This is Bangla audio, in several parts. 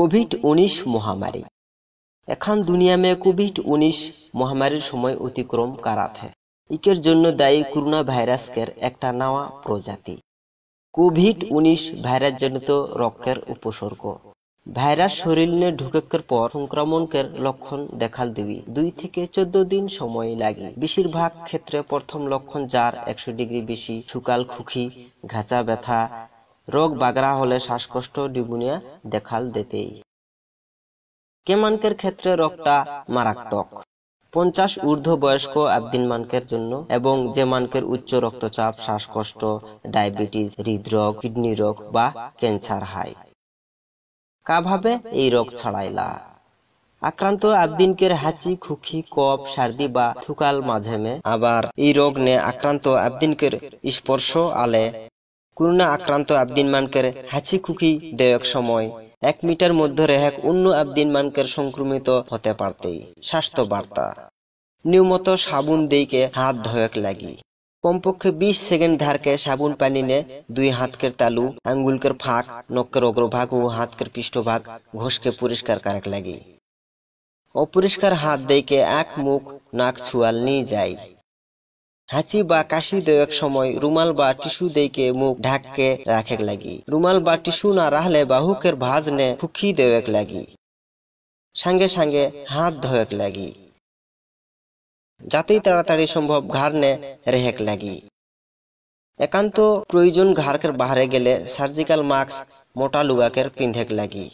কোভিড উনিশ মহামারী এখন দুনিয়া মে কোভিড উনিশ মহামারীর সময় অতিক্রম করাত হ্যাঁ ইকের জন্য দায়ী করোনা ভাইরাসের একটা নাওয়া প্রজাতি কোভিড উনিশ ভাইরাস জনিত রক্তের উপসর্গ ভাইরাস শরীর নিয়ে ঢুকের পর সংক্রমণের লক্ষণ দেখাল দিবি দুই থেকে চোদ্দ দিন সময় লাগে বেশিরভাগ ক্ষেত্রে প্রথম লক্ষণ যার একশো ডিগ্রি বেশি সুকাল খুখি ঘাঁচা ব্যথা রোগ বাগরা হলে শ্বাসকষ্ট নিউমোনিয়া দেখাল দেতেই কেমানকের ক্ষেত্রে রোগটা মারাত্মক পঞ্চাশ ঊর্ধ্ব বয়স্ক আব্দিন মানকের জন্য এবং যে মানকের উচ্চ রক্তচাপ শ্বাসকষ্ট ডায়াবেটিস হৃদরোগ কিডনি রোগ বা ক্যান্সার হাই কাভাবে এই রোগ ছড়াইলা আক্রান্ত আবদিনকের হাঁচি খুখি কপ সার্দি বা থুকাল মাঝেমে আবার এই রোগ নে আক্রান্ত আবদিনকের স্পর্শ আলে করোনা আক্রান্ত আবদিন মানকের হাঁচি খুকি দেয়ক সময় এক মিটার মধ্যে রেহাক অন্য আবদিন মানকের সংক্রমিত হতে পারতেই স্বাস্থ্য বার্তা নিয়মত সাবুন দিকে হাত ধয়ক লাগি কমপক্ষে বিশ সেকেন্ড ধারকে সাবুন পানি নে দুই হাতকের তালু আঙ্গুলকের ফাঁক নকের অগ্রভাগ ও হাতকের পৃষ্ঠভাগ ঘষকে পরিষ্কার কারেক লাগি অপরিষ্কার হাত দিকে এক মুখ নাক ছুয়াল নিয়ে যায় হাঁচি বা কাশি দেওয়ার সময় রুমাল বা টিস্যু দেইকে মুখ ঢাককে রাখে লাগি রুমাল বা টিস্যু না রাখলে বাহুকের ভাজ নে ফুকি দেওয়াক লাগি সঙ্গে সঙ্গে হাত ধোয়াক লাগি যাতেই তাড়াতাড়ি সম্ভব ঘাড় নে রেহেক লাগি একান্ত প্রয়োজন ঘাড়কের বাহারে গেলে সার্জিক্যাল মাস্ক মোটা লুগাকের পিন্ধেক লাগি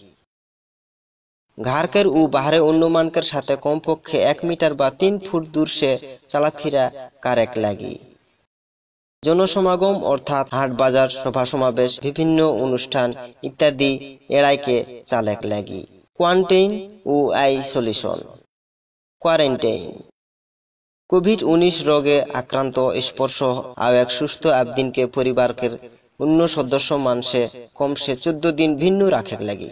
ঘাড়কের ও বাহারে অন্য মানকের সাথে কমপক্ষে এক মিটার বা তিন ফুট দূর সে চালাফিরা কারেক লাগি জনসমাগম অর্থাৎ হাট বাজার সভা সমাবেশ বিভিন্ন অনুষ্ঠান ইত্যাদি এড়াইকে চালেক লাগি কোয়ারেন্টাইন ও আইসোলেশন কোয়ারেন্টাইন কোভিড উনিশ রোগে আক্রান্ত স্পর্শ আর এক সুস্থ আবদিনকে পরিবারকে অন্য সদস্য মানসে কমসে চোদ্দ দিন ভিন্ন রাখে লাগে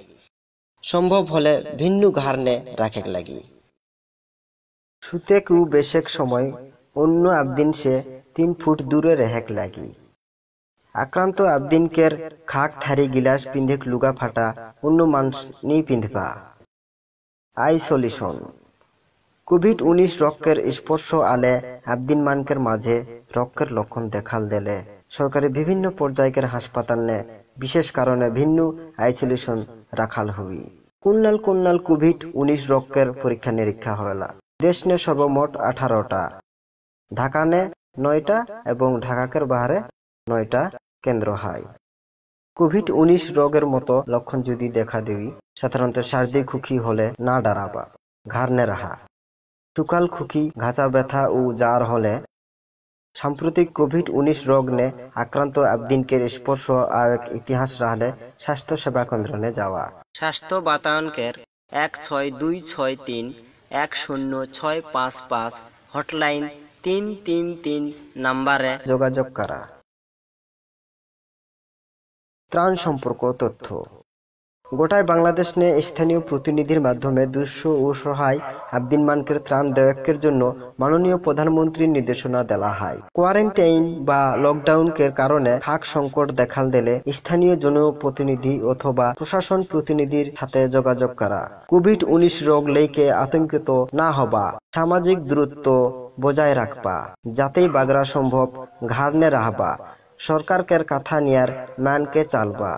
સંભવ হলে ভিন্ন ઘારને રાખેક લાગી સુતેકુ বেশেক সময় অন্য আবদিন সে তিন ফুট দূরে রেহেক লাগি আক্রান্ত আবদিনকের খাক থারি গিলাস পিন্ধেক লুগা ফাটা অন্য মানুষ নি পিন্ধবা আইসোলেশন কোভিড উনিশ রক্তের স্পর্শ আলে আবদিন মানকের মাঝে রক্তের লক্ষণ দেখাল দেলে সরকারি বিভিন্ন পর্যায়কের নেয় বিশেষ কারণে ভিন্ন আইসোলেশন রাখাল হই কুন্নাল কুন্নাল কোভিড উনিশ রোগের পরীক্ষা নিরীক্ষা হলা দেশ নে সর্বমোট আঠারোটা ঢাকা নে নয়টা এবং ঢাকাকের বাহারে নয়টা কেন্দ্র হয় কোভিড উনিশ রোগের মতো লক্ষণ যদি দেখা দেবি সাধারণত সার্দি খুকি হলে না ডারাবা নে রাহা টুকাল খুকি ঘাঁচা ব্যথা ও জার হলে সাম্প্রতিক কোভিড উনিশ রোগনে আক্রান্ত আবদিনকের স্পর্শ আয়েক ইতিহাস রাহলে স্বাস্থ্য সেবা কেন্দ্রনে যাওয়া স্বাস্থ্য বাতায়নকের এক ছয় দুই ছয় তিন এক শূন্য ছয় পাঁচ পাঁচ হটলাইন তিন তিন তিন নাম্বারে যোগাযোগ করা ত্রাণ সম্পর্ক তথ্য গোটায় বাংলাদেশ নিয়ে স্থানীয় প্রতিনিধির মাধ্যমে দুঃস ও সহায় আব্দিন মানকের ত্রাণ দেয়কের জন্য মাননীয় প্রধানমন্ত্রীর নির্দেশনা দেওয়া হয় কোয়ারেন্টাইন বা লকডাউন এর কারণে খাক সংকট দেখাল দিলে স্থানীয় জনপ্রতিনিধি অথবা প্রশাসন প্রতিনিধির সাথে যোগাযোগ করা কোভিড উনিশ রোগ লেইকে আতঙ্কিত না হবা সামাজিক দূরত্ব বজায় রাখবা যাতেই বাগরা সম্ভব ঘাড় ঘাড়নে রাহবা সরকারকের কথা নিয়ার মানকে চালবা